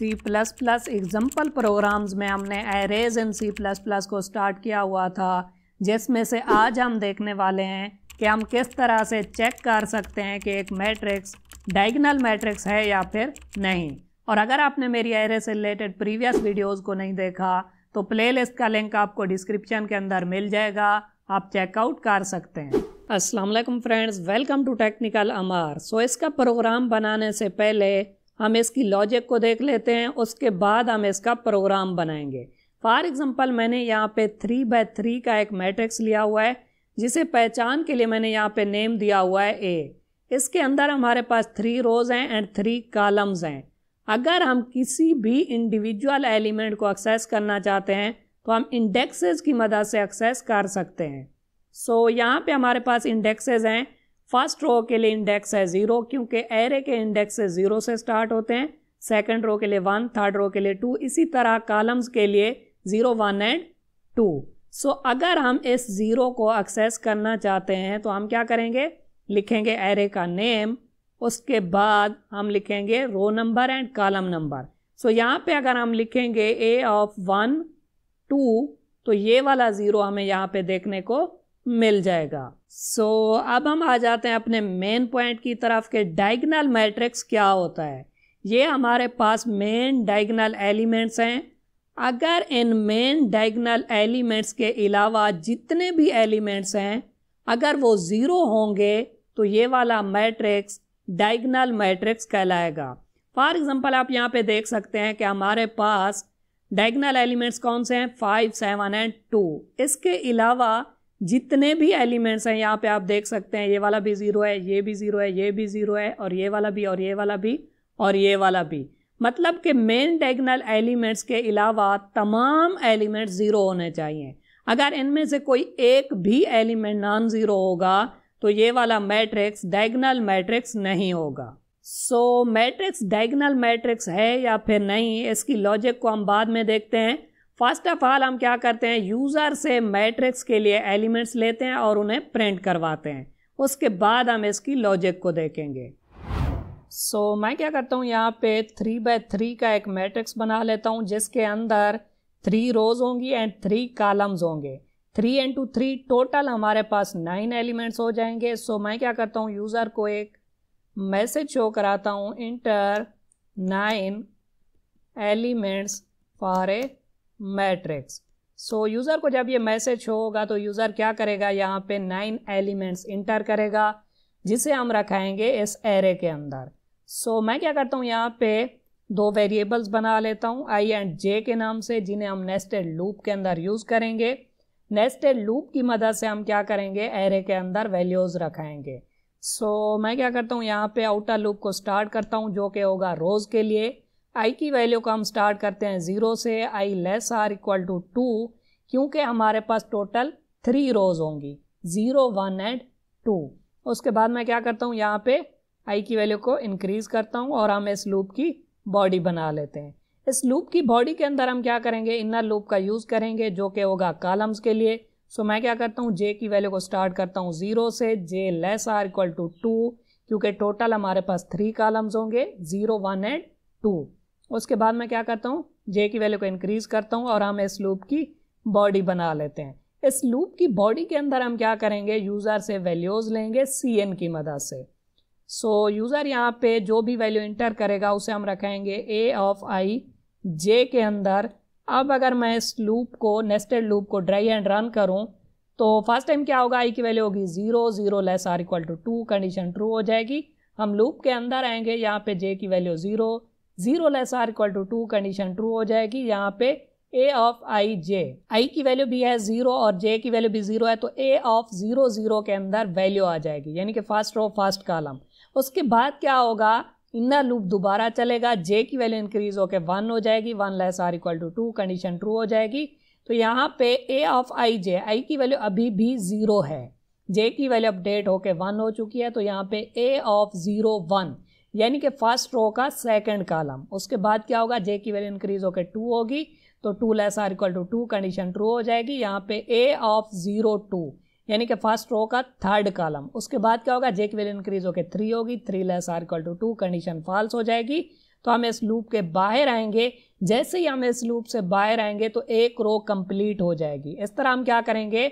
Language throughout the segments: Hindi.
सी प्लस प्लस एग्जाम्पल प्रोग्राम्स में हमने arrays in C plus plus को स्टार्ट किया हुआ था जिसमें से आज हम देखने वाले हैं कि हम किस तरह से चेक कर सकते हैं कि एक मैट्रिक्स डायगनल मैट्रिक्स है या फिर नहीं और अगर आपने मेरी एरे से रिलेटेड प्रीवियस वीडियोज़ को नहीं देखा तो प्लेलिस्ट का लिंक आपको डिस्क्रिप्शन के अंदर मिल जाएगा आप चेकआउट कर सकते हैं असलम friends welcome to technical Amar so इसका प्रोग्राम बनाने से पहले हम इसकी लॉजिक को देख लेते हैं उसके बाद हम इसका प्रोग्राम बनाएंगे फॉर एग्ज़ाम्पल मैंने यहाँ पे थ्री बाय थ्री का एक मैट्रिक्स लिया हुआ है जिसे पहचान के लिए मैंने यहाँ पे नेम दिया हुआ है ए इसके अंदर हमारे पास थ्री रोज़ हैं एंड थ्री कॉलम्स हैं अगर हम किसी भी इंडिविजुअल एलिमेंट को एक्सेस करना चाहते हैं तो हम इंडेक्सेज की मदद से एक्सेस कर सकते हैं सो so, यहाँ पे हमारे पास इंडेक्सेज हैं फर्स्ट रो के लिए इंडेक्स है ज़ीरो क्योंकि एरे के इंडेक्स ज़ीरो से स्टार्ट होते हैं सेकंड रो के लिए वन थर्ड रो के लिए टू इसी तरह कॉलम्स के लिए zero one and two so अगर हम इस ज़ीरो को एक्सेस करना चाहते हैं तो हम क्या करेंगे लिखेंगे एरे का नेम उसके बाद हम लिखेंगे row number and column number so यहाँ पर अगर हम लिखेंगे ए ऑफ वन टू तो ये वाला ज़ीरो हमें यहाँ पे देखने को मिल जाएगा सो so, अब हम आ जाते हैं अपने मेन पॉइंट की तरफ के डाइगनल मैट्रिक्स क्या होता है ये हमारे पास मेन डाइगनल एलिमेंट्स हैं अगर इन मेन डाइगनल एलिमेंट्स के अलावा जितने भी एलिमेंट्स हैं अगर वो ज़ीरो होंगे तो ये वाला मैट्रिक्स डाइगनल मैट्रिक्स कहलाएगा फॉर एग्ज़ाम्पल आप यहाँ पे देख सकते हैं कि हमारे पास डाइगनल एलिमेंट्स कौन से हैं फाइव सेवन एंड टू इसके अलावा जितने भी एलिमेंट्स हैं यहाँ पे आप देख सकते हैं ये वाला भी ज़ीरो है ये भी ज़ीरो है ये भी ज़ीरो है और ये वाला भी और ये वाला भी और ये वाला भी मतलब कि मेन डायगनल एलिमेंट्स के अलावा तमाम एलिमेंट्स ज़ीरो होने चाहिए अगर इनमें से कोई एक भी एलिमेंट नॉन ज़ीरो होगा तो ये वाला मैट्रिक्स डायगनल मैट्रिक्स नहीं होगा सो मैट्रिक्स डायगनल मैट्रिक्स है या फिर नहीं इसकी लॉजिक को हम बाद में देखते हैं फर्स्ट ऑफ ऑल हम क्या करते हैं यूज़र से मैट्रिक्स के लिए एलिमेंट्स लेते हैं और उन्हें प्रिंट करवाते हैं उसके बाद हम इसकी लॉजिक को देखेंगे सो so, मैं क्या करता हूँ यहाँ पे थ्री बाय थ्री का एक मैट्रिक्स बना लेता हूँ जिसके अंदर थ्री रोज होंगी एंड थ्री कालम्स होंगे थ्री इंटू थ्री टोटल हमारे पास नाइन एलिमेंट्स हो जाएंगे सो so, मैं क्या करता हूँ यूज़र को एक मैसेज शो कराता हूँ enter nine elements for a matrix so user को जब ये मैसेज होगा तो यूज़र क्या करेगा यहाँ पे नाइन एलिमेंट्स इंटर करेगा जिसे हम रखाएंगे इस एरे के अंदर सो so, मैं क्या करता हूँ यहाँ पे दो वेरिएबल्स बना लेता हूँ आई एंड जे के नाम से जिन्हें हम नेस्टेड लूप के अंदर यूज़ करेंगे नेस्टेड लूप की मदद से हम क्या करेंगे एरे के अंदर वैल्यूज़ रखाएंगे सो so, मैं क्या करता हूँ यहाँ पे आउटर लूप को स्टार्ट करता हूँ जो कि होगा रोज़ के लिए आई की वैल्यू को हम स्टार्ट करते हैं ज़ीरो से I less or equal to two क्योंकि हमारे पास टोटल थ्री रोज़ होंगी ज़ीरो वन एंड टू उसके बाद मैं क्या करता हूँ यहाँ पे आई की वैल्यू को इनक्रीज़ करता हूँ और हम इस लूप की बॉडी बना लेते हैं इस लूप की बॉडी के अंदर हम क्या करेंगे इनर लूप का यूज़ करेंगे जो कि होगा कॉलम्स के लिए सो मैं क्या करता हूँ जे की वैल्यू को स्टार्ट करता हूँ ज़ीरो से J less or equal to two क्योंकि टोटल हमारे पास थ्री कॉलम्स होंगे ज़ीरो वन एंड टू उसके बाद मैं क्या करता हूँ जे की वैल्यू को इंक्रीज़ करता हूँ और हम इस लूप की बॉडी बना लेते हैं इस लूप की बॉडी के अंदर हम क्या करेंगे यूज़र से वैल्यूज़ लेंगे सी एन की मदद से सो so, यूज़र यहाँ पे जो भी वैल्यू इंटर करेगा उसे हम रखेंगे ए ऑफ आई जे के अंदर अब अगर मैं इस लूप को नेस्टेड लूप को ड्राई एंड रन करूँ तो फर्स्ट टाइम क्या होगा आई की वैल्यू होगी zero zero less or equal to two condition true हो जाएगी हम लूप के अंदर आएंगे यहाँ पे जे की value zero zero less or equal to two condition true हो जाएगी यहाँ पे ए ऑफ आई जे आई की वैल्यू भी है जीरो और जे की वैल्यू भी जीरो है तो ए ऑफ जीरो जीरो के अंदर वैल्यू आ जाएगी यानी कि फर्स्ट रो फर्स्ट कॉलम उसके बाद क्या होगा इन्ना लूप दोबारा चलेगा जे की वैल्यू इंक्रीज होकर वन हो जाएगी one less or equal to two condition true हो जाएगी तो यहाँ पे ए ऑफ आई जे आई की वैल्यू अभी भी ज़ीरो है जे की वैल्यू अपडेट होकर वन हो चुकी है तो यहाँ पे ए ऑफ ज़ीरो वन यानी कि फर्स्ट रो का सेकंड कॉलम उसके बाद क्या होगा जे की वैल्यू इंक्रीज होकर टू होगी तो two less or equal to two condition true हो जाएगी यहाँ पे ए ऑफ जीरो टू यानी कि फर्स्ट रो का थर्ड कॉलम उसके बाद क्या होगा जे की वैल्यू इंक्रीज होकर थ्री होगी three less or equal to two condition false हो जाएगी तो हम इस लूप के बाहर आएंगे जैसे ही हम इस लूप से बाहर आएंगे तो एक रो कंप्लीट हो जाएगी इस तरह हम क्या करेंगे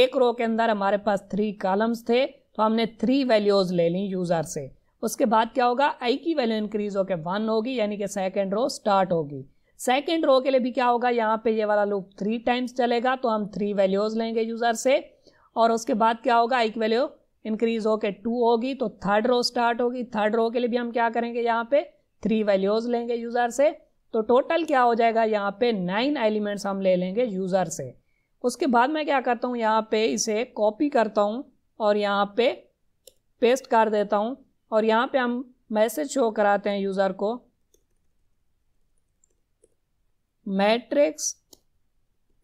एक रो के अंदर हमारे पास थ्री कॉलम्स थे तो हमने थ्री वैल्यूज़ ले ली यूज़र से उसके बाद क्या होगा आई की वैल्यू इंक्रीज होकर वन होगी यानी कि सेकेंड रो स्टार्ट होगी सेकेंड रो के लिए भी क्या होगा यहाँ पे ये वाला लूप थ्री टाइम्स चलेगा तो हम थ्री वैल्यूज लेंगे यूज़र से और उसके बाद क्या होगा आई की वैल्यू इंक्रीज होकर टू होगी तो थर्ड रो स्टार्ट होगी थर्ड रो के लिए भी हम क्या करेंगे यहाँ पे थ्री वैल्यूज लेंगे यूज़र से तो टोटल क्या हो जाएगा यहाँ पे नाइन एलिमेंट्स हम ले लेंगे यूज़र से उसके बाद मैं क्या करता हूँ यहाँ पे इसे कॉपी करता हूँ और यहाँ पे पेस्ट कर देता हूँ और यहाँ पे हम मैसेज शो कराते हैं यूज़र को मैट्रिक्स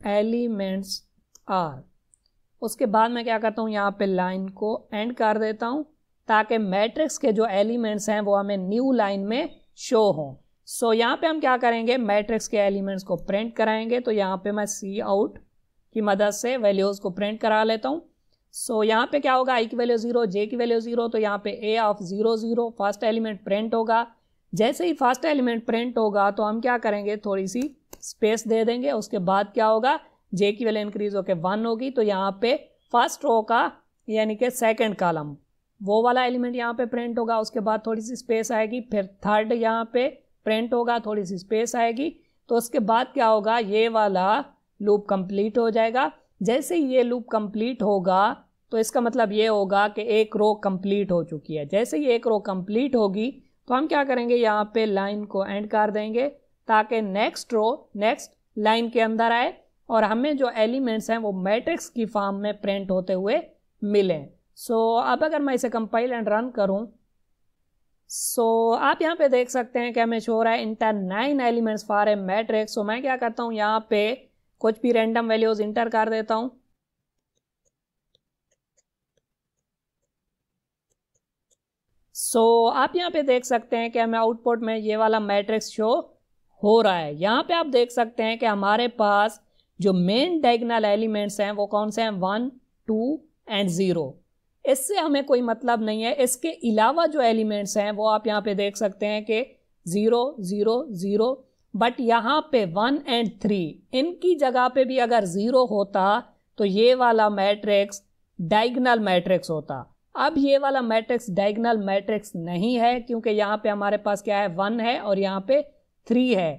एलिमेंट्स आर उसके बाद मैं क्या करता हूँ यहाँ पे लाइन को एंड कर देता हूँ ताकि मैट्रिक्स के जो एलिमेंट्स हैं वो हमें न्यू लाइन में शो हों सो so, यहाँ पे हम क्या करेंगे मैट्रिक्स के एलिमेंट्स को प्रिंट कराएंगे तो यहाँ पे मैं सी आउट की मदद से वैल्यूज़ को प्रिंट करा लेता हूँ सो so, यहाँ पे क्या होगा आई की वैल्यू ज़ीरो जे की वैल्यू ज़ीरो तो यहाँ पे A of zero zero first element print होगा जैसे ही फर्स्ट एलिमेंट प्रिंट होगा तो हम क्या करेंगे थोड़ी सी स्पेस दे देंगे उसके बाद क्या होगा जे की वैल्यू इंक्रीज होकर वन होगी तो यहाँ पे फर्स्ट रो का यानी कि सेकेंड कॉलम वो वाला एलिमेंट यहाँ पे प्रिंट होगा उसके बाद थोड़ी सी स्पेस आएगी फिर थर्ड यहाँ पे प्रिंट होगा थोड़ी सी स्पेस आएगी तो उसके बाद क्या होगा ये वाला लूप कंप्लीट हो जाएगा जैसे ही ये लूप कंप्लीट होगा तो इसका मतलब ये होगा कि एक रो कंप्लीट हो चुकी है जैसे ही एक रो कंप्लीट होगी तो हम क्या करेंगे यहाँ पे लाइन को एंड कर देंगे ताकि नेक्स्ट रो नेक्स्ट लाइन के अंदर आए और हमें जो एलिमेंट्स हैं वो मैट्रिक्स की फॉर्म में प्रिंट होते हुए मिलें सो so, अब अगर मैं इसे कंपाइल एंड रन करूँ सो so, आप यहाँ पे देख सकते हैं कि हमें शो रहा है enter nine elements for a matrix so मैं क्या करता हूँ यहाँ पे कुछ भी रैंडम वैल्यूज इंटर कर देता हूं सो so, आप यहां पे देख सकते हैं कि हमें आउटपुट में ये वाला मैट्रिक्स शो हो रहा है यहां पे आप देख सकते हैं कि हमारे पास जो मेन डायगोनल एलिमेंट्स हैं वो कौन से हैं वन टू एंड ज़ीरो इससे हमें कोई मतलब नहीं है इसके अलावा जो एलिमेंट्स हैं वो आप यहाँ पे देख सकते हैं कि ज़ीरो ज़ीरो ज़ीरो बट यहाँ पे वन एंड थ्री इनकी जगह पे भी अगर ज़ीरो होता तो ये वाला मैट्रिक्स डाइगनल मैट्रिक्स होता अब ये वाला मैट्रिक्स डाइगनल मैट्रिक्स नहीं है क्योंकि यहाँ पे हमारे पास क्या है वन है और यहाँ पे थ्री है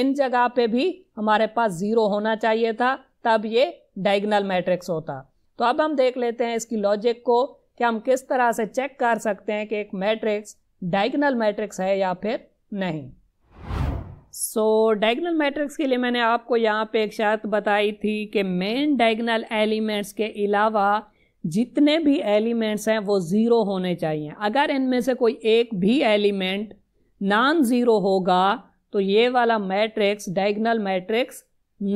इन जगह पे भी हमारे पास ज़ीरो होना चाहिए था तब ये डाइगनल मैट्रिक्स होता तो अब हम देख लेते हैं इसकी लॉजिक को कि हम किस तरह से चेक कर सकते हैं कि एक मैट्रिक्स डाइगनल मैट्रिक्स है या फिर नहीं सो डाइगनल मैट्रिक्स के लिए मैंने आपको यहाँ पे एक शर्त बताई थी कि मेन डाइगनल एलिमेंट्स के अलावा जितने भी एलिमेंट्स हैं वो ज़ीरो होने चाहिए अगर इनमें से कोई एक भी एलिमेंट नॉन ज़ीरो होगा तो ये वाला मैट्रिक्स डाइगनल मैट्रिक्स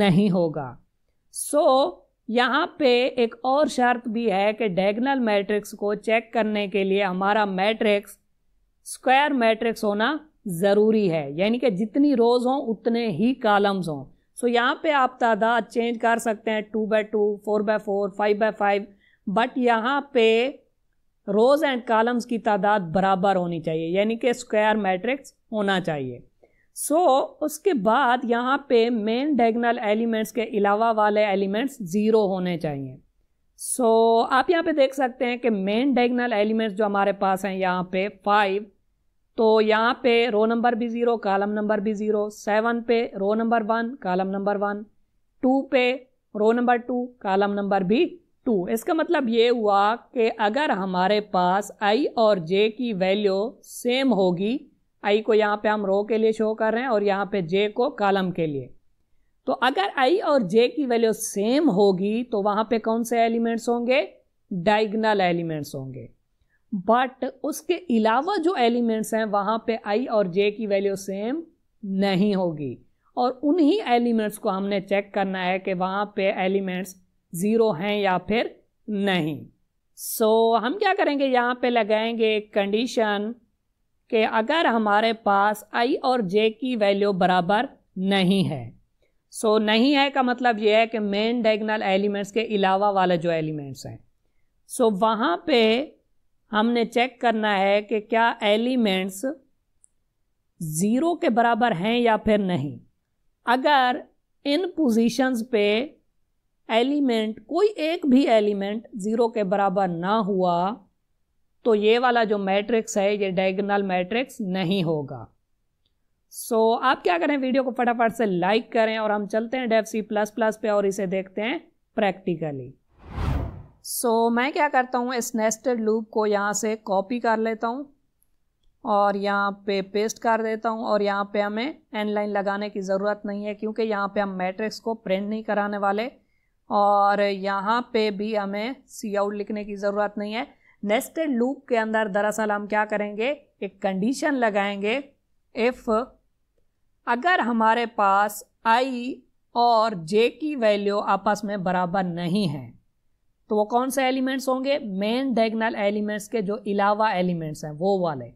नहीं होगा सो so, यहाँ पे एक और शर्त भी है कि डायगनल मैट्रिक्स को चेक करने के लिए हमारा मैट्रिक्स स्क्वायर मैट्रिक्स होना ज़रूरी है यानी कि जितनी रोज़ हों उतने ही कॉलम्स हों सो so, यहाँ पे आप तादाद चेंज कर सकते हैं two by two four by four five by five but यहाँ पे रोज़ एंड कॉलम्स की तादाद बराबर होनी चाहिए यानी कि स्क्वायर मैट्रिक्स होना चाहिए सो so, उसके बाद यहाँ पे मेन डायगोनल एलिमेंट्स के अलावा वाले एलिमेंट्स ज़ीरो होने चाहिए सो so, आप यहाँ पे देख सकते हैं कि मेन डायगोनल एलिमेंट्स जो हमारे पास हैं यहाँ पे फाइव तो यहाँ पे रो नंबर भी ज़ीरो कॉलम नंबर भी ज़ीरो सेवन पे row number one column number one two पे row number two column number भी टू इसका मतलब ये हुआ कि अगर हमारे पास आई और जे की वैल्यू सेम होगी आई को यहाँ पे हम रो के लिए शो कर रहे हैं और यहाँ पे जे को कॉलम के लिए तो अगर आई और जे की वैल्यू सेम होगी तो वहाँ पे कौन से एलिमेंट्स होंगे डाइगनल एलिमेंट्स होंगे बट उसके अलावा जो एलिमेंट्स हैं वहाँ पे आई और जे की वैल्यू सेम नहीं होगी और उन्हीं एलिमेंट्स को हमने चेक करना है कि वहाँ पे एलिमेंट्स ज़ीरो हैं या फिर नहीं सो so, हम क्या करेंगे यहाँ पे लगाएंगे कंडीशन कि अगर हमारे पास आई और जे की वैल्यू बराबर नहीं है सो so, नहीं है का मतलब ये है कि मेन डायगनल एलिमेंट्स के अलावा वाले जो एलिमेंट्स हैं सो so, वहाँ पे हमने चेक करना है कि क्या एलिमेंट्स ज़ीरो के बराबर हैं या फिर नहीं अगर इन पोजीशंस पे एलिमेंट कोई एक भी एलिमेंट ज़ीरो के बराबर ना हुआ तो ये वाला जो मैट्रिक्स है ये डायगोनल मैट्रिक्स नहीं होगा सो so, आप क्या करें वीडियो को फटाफट से लाइक करें और हम चलते हैं डेफ सी प्लस प्लस पे और इसे देखते हैं प्रैक्टिकली सो so, मैं क्या करता हूँ इस नेस्टेड लूप को यहाँ से कॉपी कर लेता हूँ और यहाँ पे पेस्ट कर देता हूँ और यहाँ पे हमें एन लाइन लगाने की ज़रूरत नहीं है क्योंकि यहाँ पे हम मैट्रिक्स को प्रिंट नहीं कराने वाले और यहाँ पे भी हमें सी आउट लिखने की ज़रूरत नहीं है नेस्टेड लूप के अंदर दरअसल हम क्या करेंगे एक कंडीशन लगाएंगे इफ़ अगर हमारे पास आई और जे की वैल्यू आपस में बराबर नहीं है तो वो कौन से एलिमेंट्स होंगे मेन डायगनल एलिमेंट्स के जो इलावा एलिमेंट्स हैं वो वाले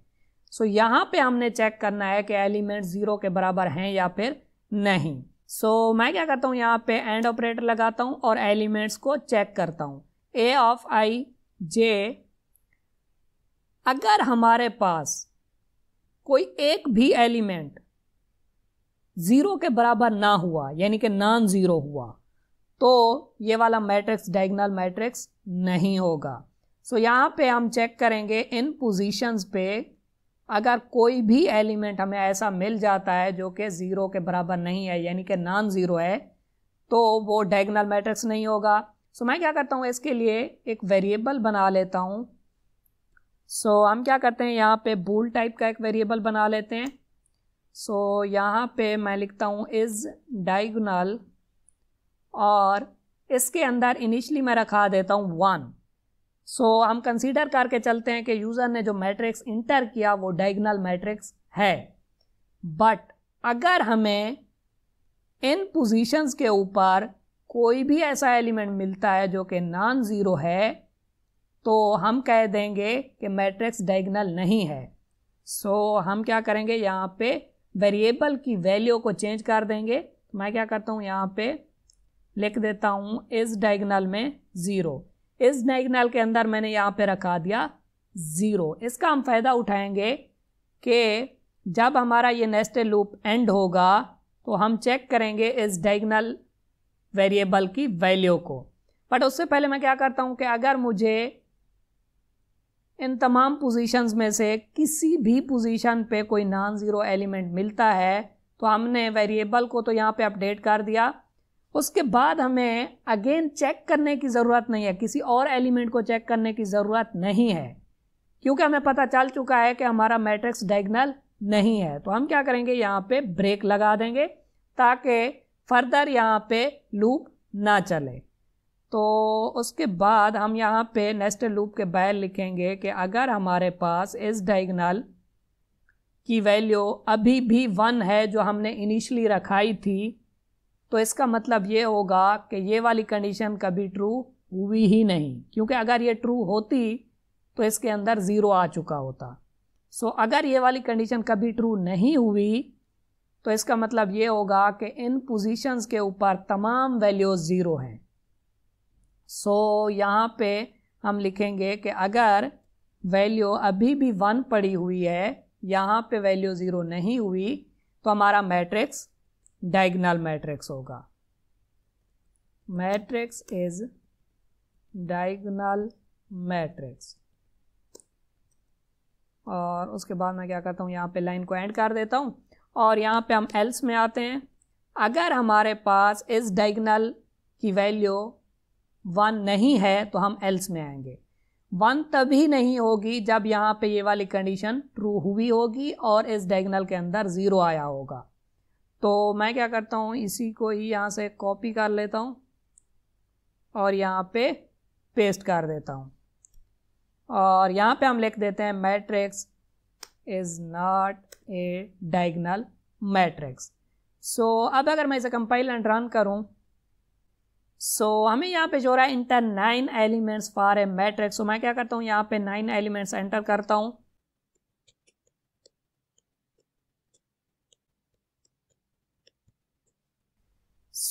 सो so, यहाँ पे हमने चेक करना है कि एलिमेंट जीरो के बराबर हैं या फिर नहीं सो so, मैं क्या करता हूँ यहाँ पे एंड ऑपरेटर लगाता हूँ और एलिमेंट्स को चेक करता हूँ ए ऑफ आई जे अगर हमारे पास कोई एक भी एलिमेंट ज़ीरो के बराबर ना हुआ यानी कि नॉन ज़ीरो हुआ तो ये वाला मैट्रिक्स डायगनल मैट्रिक्स नहीं होगा सो so, यहाँ पे हम चेक करेंगे इन पोजीशंस पे अगर कोई भी एलिमेंट हमें ऐसा मिल जाता है जो कि ज़ीरो के बराबर नहीं है यानी कि नॉन ज़ीरो है तो वो डायगनल मैट्रिक्स नहीं होगा सो so, मैं क्या करता हूँ इसके लिए एक वेरिएबल बना लेता हूँ सो so, हम क्या करते हैं यहाँ पे बूल टाइप का एक वेरिएबल बना लेते हैं सो so, यहाँ पे मैं लिखता हूँ इज़ डाइगनल और इसके अंदर इनिशली मैं रखा देता हूँ वन सो हम कंसीडर करके चलते हैं कि यूज़र ने जो मैट्रिक्स इंटर किया वो डायगनल मैट्रिक्स है बट अगर हमें इन पोजीशंस के ऊपर कोई भी ऐसा एलिमेंट मिलता है जो कि नॉन ज़ीरो है तो हम कह देंगे कि मैट्रिक्स डायगनल नहीं है सो so, हम क्या करेंगे यहाँ पे वेरिएबल की वैल्यू को चेंज कर देंगे मैं क्या करता हूँ यहाँ पे लिख देता हूँ इस डायगनल में ज़ीरो इस डायगनल के अंदर मैंने यहाँ पे रखा दिया ज़ीरो इसका हम फ़ायदा उठाएंगे कि जब हमारा ये नेस्टे लूप एंड होगा तो हम चेक करेंगे इस डायगनल वेरिएबल की वैल्यू को बट उससे पहले मैं क्या करता हूँ कि अगर मुझे इन तमाम पोजीशंस में से किसी भी पोजीशन पे कोई नॉन ज़ीरो एलिमेंट मिलता है तो हमने वेरिएबल को तो यहाँ पे अपडेट कर दिया उसके बाद हमें अगेन चेक करने की ज़रूरत नहीं है किसी और एलिमेंट को चेक करने की ज़रूरत नहीं है क्योंकि हमें पता चल चुका है कि हमारा मैट्रिक्स डायगनल नहीं है तो हम क्या करेंगे यहाँ पे ब्रेक लगा देंगे ताकि फर्दर यहाँ पे लूप ना चले तो उसके बाद हम यहाँ पे नेक्स्ट लूप के बैर लिखेंगे कि अगर हमारे पास इस डायगनल की वैल्यू अभी भी वन है जो हमने इनिशली रखाई थी तो इसका मतलब ये होगा कि ये वाली कंडीशन कभी ट्रू हुई ही नहीं क्योंकि अगर ये ट्रू होती तो इसके अंदर ज़ीरो आ चुका होता सो so, अगर ये वाली कंडीशन कभी ट्रू नहीं हुई तो इसका मतलब ये होगा कि इन पोजीशंस के ऊपर तमाम वैल्यूज़ ज़ीरो हैं सो so, यहाँ पे हम लिखेंगे कि अगर वैल्यू अभी भी वन पड़ी हुई है यहाँ पे वैल्यू ज़ीरो नहीं हुई तो हमारा मैट्रिक्स डायगनल मैट्रिक्स होगा मैट्रिक्स इज डायगनल मैट्रिक्स और उसके बाद मैं क्या करता हूँ यहाँ पे लाइन को एंड कर देता हूँ और यहाँ पे हम एल्स में आते हैं अगर हमारे पास इस डायगनल की वैल्यू वन नहीं है तो हम एल्स में आएंगे वन तभी नहीं होगी जब यहाँ पे ये वाली कंडीशन ट्रू हुई होगी और इस डायगनल के अंदर ज़ीरो आया होगा तो मैं क्या करता हूँ इसी को ही यहाँ से कॉपी कर लेता हूँ और यहाँ पे पेस्ट कर देता हूँ और यहाँ पे हम लिख देते हैं matrix is not a diagonal matrix so अब अगर मैं इसे कंपाइल एंड रन करूँ सो so, हमें यहाँ पे जो रहा है enter nine elements for a matrix so मैं क्या करता हूँ यहाँ पे नाइन एलिमेंट्स एंटर करता हूँ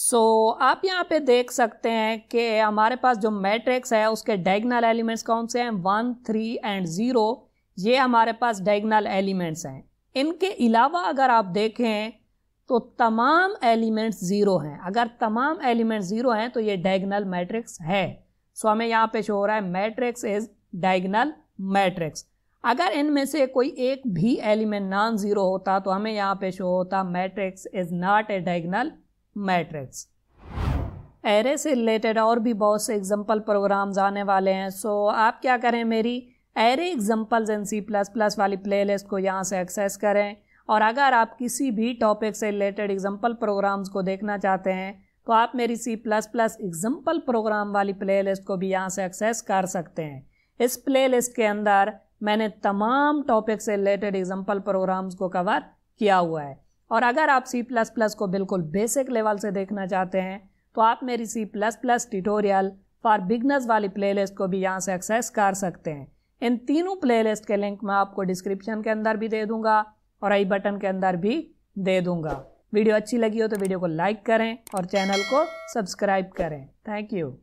सो so, आप यहाँ पे देख सकते हैं कि हमारे पास जो मैट्रिक्स है उसके डायगनल एलिमेंट्स कौन से हैं वन थ्री एंड ज़ीरो ये हमारे पास डायगनल एलिमेंट्स हैं इनके अलावा अगर आप देखें तो तमाम एलिमेंट्स ज़ीरो हैं अगर तमाम एलिमेंट ज़ीरो हैं तो ये डायगनल मैट्रिक्स है सो so, हमें यहाँ पे शो हो रहा है मैट्रिक्स इज़ डायगनल मैट्रिक्स अगर इनमें से कोई एक भी एलिमेंट नॉन ज़ीरो होता तो हमें यहाँ पे शो होता matrix is not a diagonal matrix array से रिलेटेड और भी बहुत से एग्जाम्पल प्रोग्राम्स आने वाले हैं सो so, आप क्या करें मेरी array examples in C plus plus वाली लिस्ट को यहाँ से एक्सेस करें और अगर आप किसी भी टॉपिक से रिलेटेड एग्जाम्पल प्रोग्राम्स को देखना चाहते हैं तो आप मेरी C plus plus example program वाली लिस्ट को भी यहाँ से एक्सेस कर सकते हैं इस लिस्ट के अंदर मैंने तमाम टॉपिक से रिलेटेड एग्जाम्पल प्रोग्राम्स को कवर किया हुआ है और अगर आप सी प्लस प्लस को बिल्कुल बेसिक लेवल से देखना चाहते हैं तो आप मेरी C plus plus tutorial for beginners वाली प्लेलिस्ट को भी यहाँ से एक्सेस कर सकते हैं इन तीनों प्लेलिस्ट के लिंक मैं आपको डिस्क्रिप्शन के अंदर भी दे दूंगा और आई बटन के अंदर भी दे दूंगा वीडियो अच्छी लगी हो तो वीडियो को लाइक करें और चैनल को सब्सक्राइब करें थैंक यू